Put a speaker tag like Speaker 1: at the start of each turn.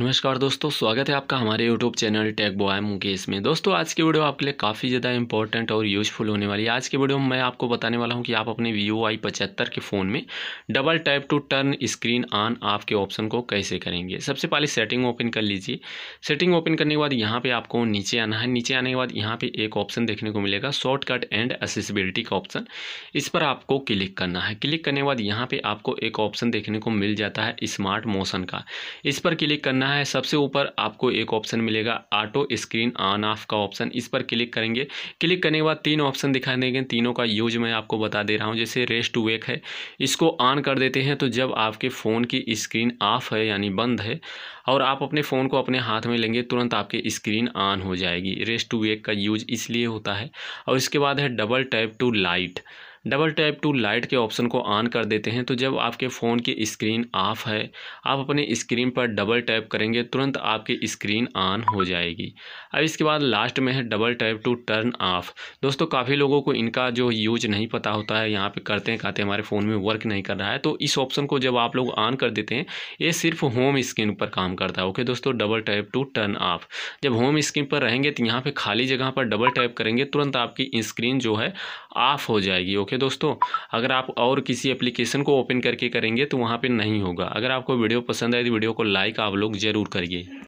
Speaker 1: नमस्कार दोस्तों स्वागत है आपका हमारे YouTube channel tech boy Mukesh में दोस्तों आज की वीडियो आपके लिए काफ़ी ज़्यादा इंपॉर्टेंट और यूजफुल होने वाली है आज की वीडियो में मैं आपको बताने वाला हूं कि आप अपने वीओ आई पचहत्तर के फ़ोन में double tap to turn screen on off के ऑप्शन को कैसे करेंगे सबसे पहले सेटिंग ओपन कर लीजिए सेटिंग ओपन करने के बाद यहाँ पर आपको नीचे आना है नीचे आने के बाद यहाँ पर एक ऑप्शन देखने को मिलेगा शॉर्टकट एंड असेसिबिलिटी का ऑप्शन इस पर आपको क्लिक करना है क्लिक करने के बाद यहाँ पर आपको एक ऑप्शन देखने को मिल जाता है स्मार्ट मोशन का इस पर क्लिक करना करना है सबसे ऊपर आपको एक ऑप्शन मिलेगा ऑटो स्क्रीन ऑन ऑफ का ऑप्शन इस पर क्लिक करेंगे क्लिक करने के बाद तीन ऑप्शन दिखाई देंगे तीनों का यूज मैं आपको बता दे रहा हूँ जैसे रेस्ट टू वेक है इसको ऑन कर देते हैं तो जब आपके फ़ोन की स्क्रीन ऑफ है यानी बंद है और आप अपने फ़ोन को अपने हाथ में लेंगे तुरंत आपके स्क्रीन ऑन हो जाएगी रेस्ट टू वेक का यूज इसलिए होता है और इसके बाद है double tap to light double tap to light के ऑप्शन को ऑन कर देते हैं तो जब आपके फ़ोन की स्क्रीन ऑफ है आप अपने स्क्रीन पर डबल टैप करेंगे तुरंत आपकी स्क्रीन ऑन हो जाएगी अब इसके बाद लास्ट में है double tap to turn off दोस्तों काफ़ी लोगों को इनका जो यूज नहीं पता होता है यहाँ पे करते हैं कहते हैं हमारे फ़ोन में वर्क नहीं कर रहा है तो इस ऑप्शन को जब आप लोग ऑन कर देते हैं ये सिर्फ होम स्क्रीन पर काम करता है ओके दोस्तों double tap to turn off जब होम स्क्रीन पर रहेंगे तो यहाँ पर खाली जगह पर डबल टैप करेंगे तुरंत आपकी स्क्रीन जो है ऑफ हो जाएगी ओके ओके दोस्तों अगर आप और किसी एप्लीकेशन को ओपन करके करेंगे तो वहाँ पे नहीं होगा अगर आपको वीडियो पसंद आए तो वीडियो को लाइक आप लोग ज़रूर करिए